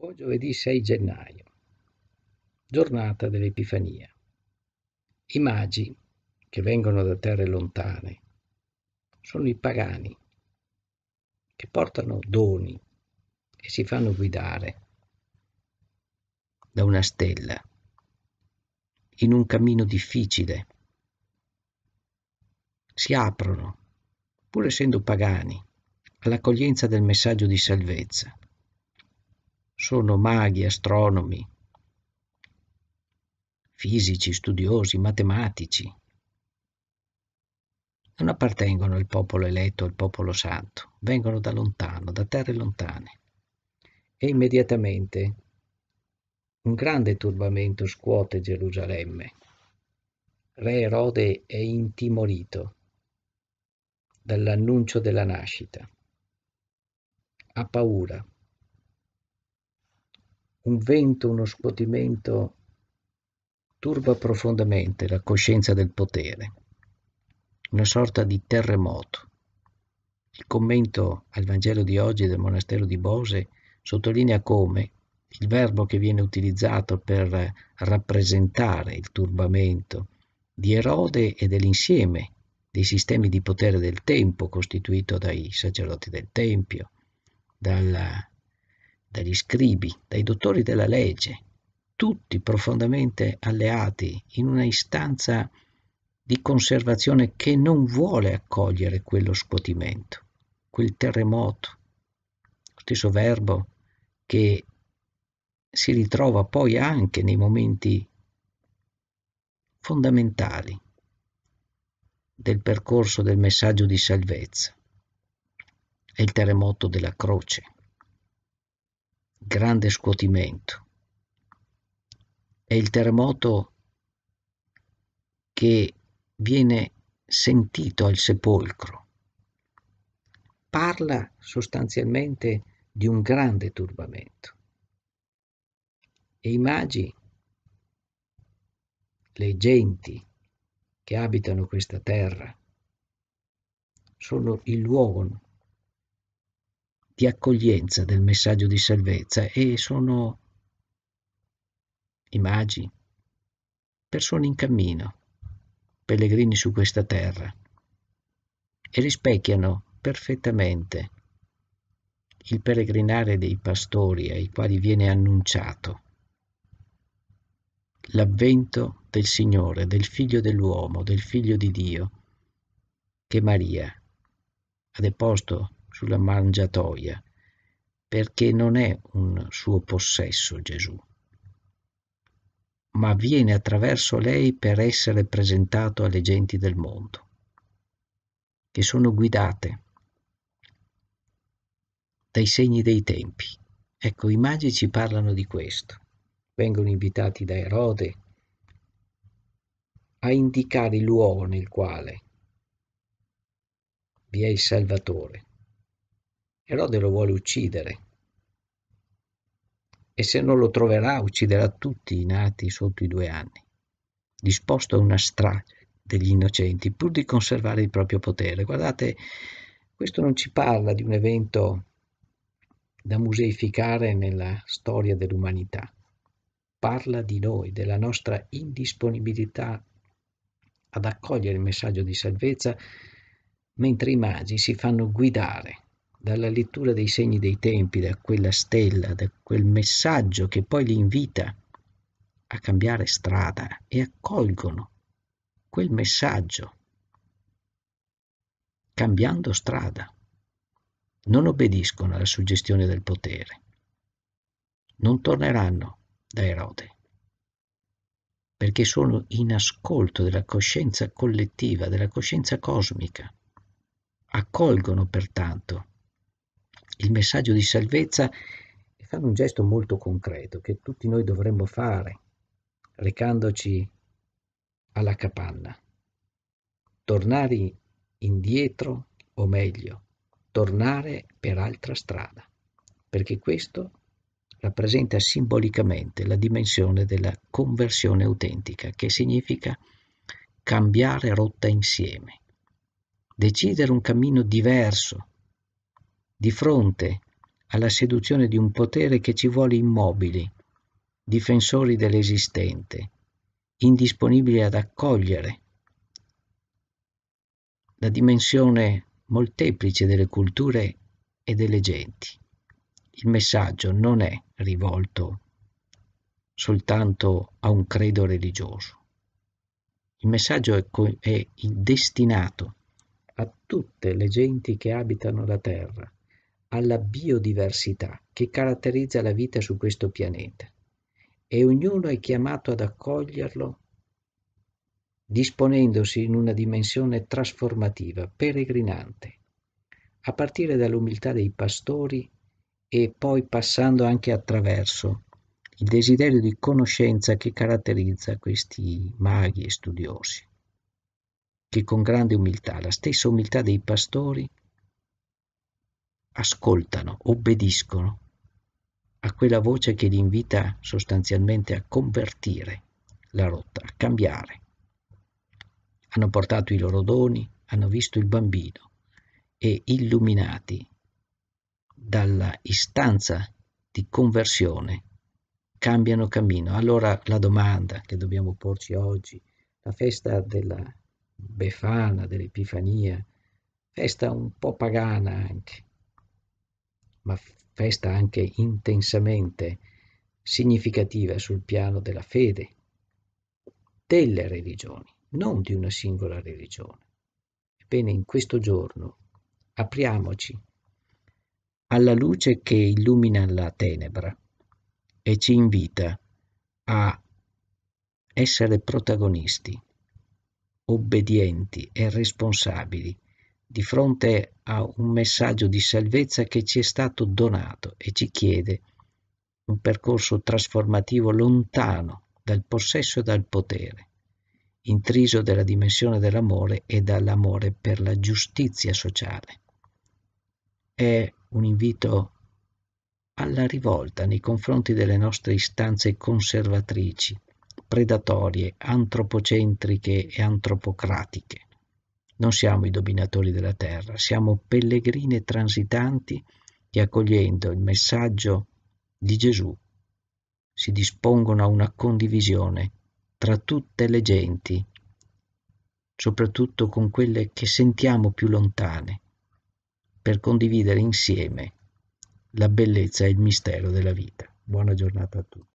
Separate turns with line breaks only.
o giovedì 6 gennaio, giornata dell'Epifania. I magi, che vengono da terre lontane, sono i pagani, che portano doni e si fanno guidare da una stella in un cammino difficile. Si aprono, pur essendo pagani, all'accoglienza del messaggio di salvezza sono maghi, astronomi, fisici, studiosi, matematici. Non appartengono al popolo eletto, al popolo santo, vengono da lontano, da terre lontane. E immediatamente un grande turbamento scuote Gerusalemme. Re Erode è intimorito dall'annuncio della nascita. Ha paura, un vento, uno scuotimento turba profondamente la coscienza del potere, una sorta di terremoto. Il commento al Vangelo di oggi del monastero di Bose sottolinea come il verbo che viene utilizzato per rappresentare il turbamento di Erode e dell'insieme dei sistemi di potere del tempo costituito dai sacerdoti del Tempio, dal dagli scribi, dai dottori della legge, tutti profondamente alleati in una istanza di conservazione che non vuole accogliere quello scuotimento, quel terremoto, lo stesso verbo che si ritrova poi anche nei momenti fondamentali del percorso del messaggio di salvezza. È il terremoto della croce grande scuotimento. È il terremoto che viene sentito al sepolcro. Parla sostanzialmente di un grande turbamento. E i magi, le genti che abitano questa terra, sono il luogo di accoglienza del messaggio di salvezza e sono i magi, persone in cammino, pellegrini su questa terra e rispecchiano perfettamente il pellegrinare dei pastori ai quali viene annunciato l'avvento del Signore, del Figlio dell'uomo, del Figlio di Dio, che Maria ha deposto sulla mangiatoia, perché non è un suo possesso Gesù, ma viene attraverso lei per essere presentato alle genti del mondo, che sono guidate dai segni dei tempi. Ecco, i magici parlano di questo, vengono invitati da Erode a indicare il luogo nel quale vi è il Salvatore Erode lo vuole uccidere e se non lo troverà ucciderà tutti i nati sotto i due anni, disposto a una strage degli innocenti pur di conservare il proprio potere. Guardate, questo non ci parla di un evento da museificare nella storia dell'umanità, parla di noi, della nostra indisponibilità ad accogliere il messaggio di salvezza mentre i magi si fanno guidare dalla lettura dei segni dei tempi, da quella stella, da quel messaggio che poi li invita a cambiare strada e accolgono quel messaggio cambiando strada. Non obbediscono alla suggestione del potere. Non torneranno da Erode perché sono in ascolto della coscienza collettiva, della coscienza cosmica. Accolgono pertanto il messaggio di salvezza e fare un gesto molto concreto che tutti noi dovremmo fare recandoci alla capanna. Tornare indietro, o meglio, tornare per altra strada, perché questo rappresenta simbolicamente la dimensione della conversione autentica, che significa cambiare rotta insieme, decidere un cammino diverso di fronte alla seduzione di un potere che ci vuole immobili, difensori dell'esistente, indisponibili ad accogliere la dimensione molteplice delle culture e delle genti. Il messaggio non è rivolto soltanto a un credo religioso. Il messaggio è, co- è destinato a tutte le genti che abitano la terra, alla biodiversità che caratterizza la vita su questo pianeta e ognuno è chiamato ad accoglierlo disponendosi in una dimensione trasformativa, peregrinante, a partire dall'umiltà dei pastori e poi passando anche attraverso il desiderio di conoscenza che caratterizza questi maghi e studiosi, che con grande umiltà, la stessa umiltà dei pastori, ascoltano, obbediscono a quella voce che li invita sostanzialmente a convertire la rotta, a cambiare. Hanno portato i loro doni, hanno visto il bambino e illuminati dalla istanza di conversione cambiano cammino. Allora la domanda che dobbiamo porci oggi, la festa della Befana, dell'Epifania, festa un po' pagana anche, ma festa anche intensamente significativa sul piano della fede, delle religioni, non di una singola religione. Ebbene, in questo giorno apriamoci alla luce che illumina la tenebra e ci invita a essere protagonisti, obbedienti e responsabili di fronte a un messaggio di salvezza che ci è stato donato e ci chiede un percorso trasformativo lontano dal possesso e dal potere, intriso della dimensione dell'amore e dall'amore per la giustizia sociale. È un invito alla rivolta nei confronti delle nostre istanze conservatrici, predatorie, antropocentriche e antropocratiche non siamo i dominatori della terra, siamo pellegrini transitanti che accogliendo il messaggio di Gesù si dispongono a una condivisione tra tutte le genti, soprattutto con quelle che sentiamo più lontane, per condividere insieme la bellezza e il mistero della vita. Buona giornata a tutti.